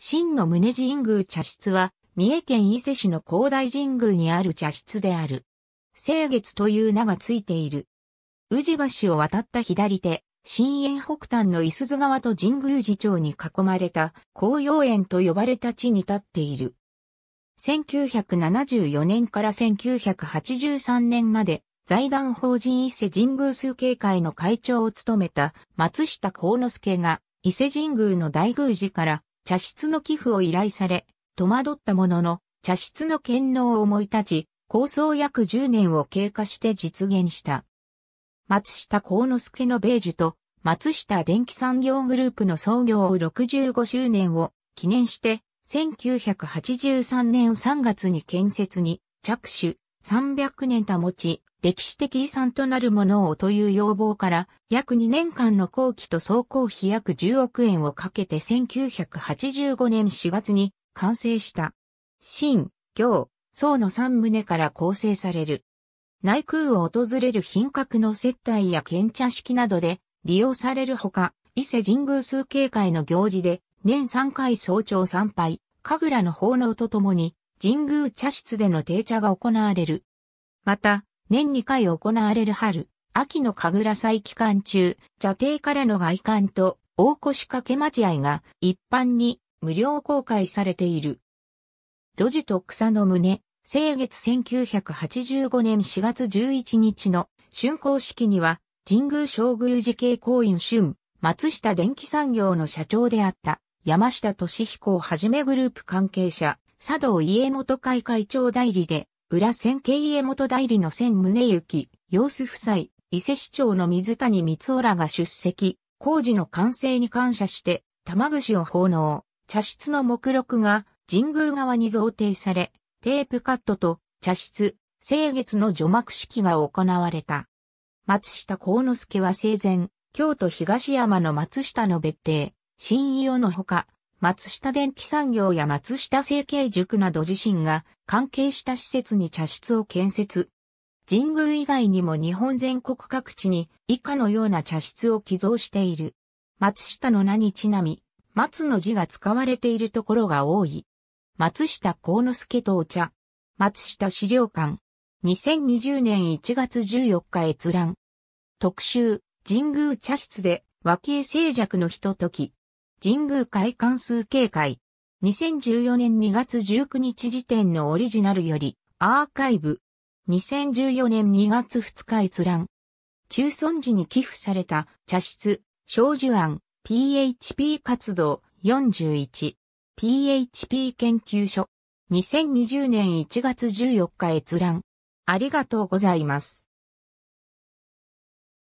真の宗神宮茶室は、三重県伊勢市の広大神宮にある茶室である。清月という名がついている。宇治橋を渡った左手、新園北端の伊豆川と神宮寺町に囲まれた紅葉園と呼ばれた地に立っている。1974年から1983年まで財団法人伊勢神宮崇敬会の会長を務めた松下幸之助が伊勢神宮の大宮寺から茶室の寄付を依頼され、戸惑ったものの、茶室の権能を思い立ち、構想約10年を経過して実現した。松下幸之助の米寿と、松下電気産業グループの創業65周年を記念して、1983年3月に建設に着手300年保ち、歴史的遺産となるものをという要望から約2年間の工期と総工費約10億円をかけて1985年4月に完成した。新、行、宋の3棟から構成される。内空を訪れる品格の接待や献茶式などで利用されるほか、伊勢神宮数形会の行事で年3回早朝参拝、神楽の奉納とともに神宮茶室での定茶が行われる。また、年2回行われる春、秋の神楽祭期間中、茶亭からの外観と大越掛け待合が一般に無料公開されている。路地と草の胸、生月1985年4月11日の竣工式には、神宮将宮寺系公員春、松下電気産業の社長であった山下俊彦をはじめグループ関係者、佐藤家元会会長代理で裏千景家元代理の千宗行、様子夫妻、伊勢市長の水谷光雄らが出席、工事の完成に感謝して、玉串を奉納、茶室の目録が神宮側に贈呈され、テープカットと茶室、清月の除幕式が行われた。松下幸之助は生前、京都東山の松下の別邸、新伊予のほか、松下電気産業や松下成形塾など自身が関係した施設に茶室を建設。神宮以外にも日本全国各地に以下のような茶室を寄贈している。松下の名にちなみ、松の字が使われているところが多い。松下幸之助とお茶。松下資料館。2020年1月14日閲覧。特集、神宮茶室で和気静寂のひととき。神宮会関数警戒。2014年2月19日時点のオリジナルより、アーカイブ。2014年2月2日閲覧。中村寺に寄付された茶室、小樹案、PHP 活動41、PHP 研究所。2020年1月14日閲覧。ありがとうございます。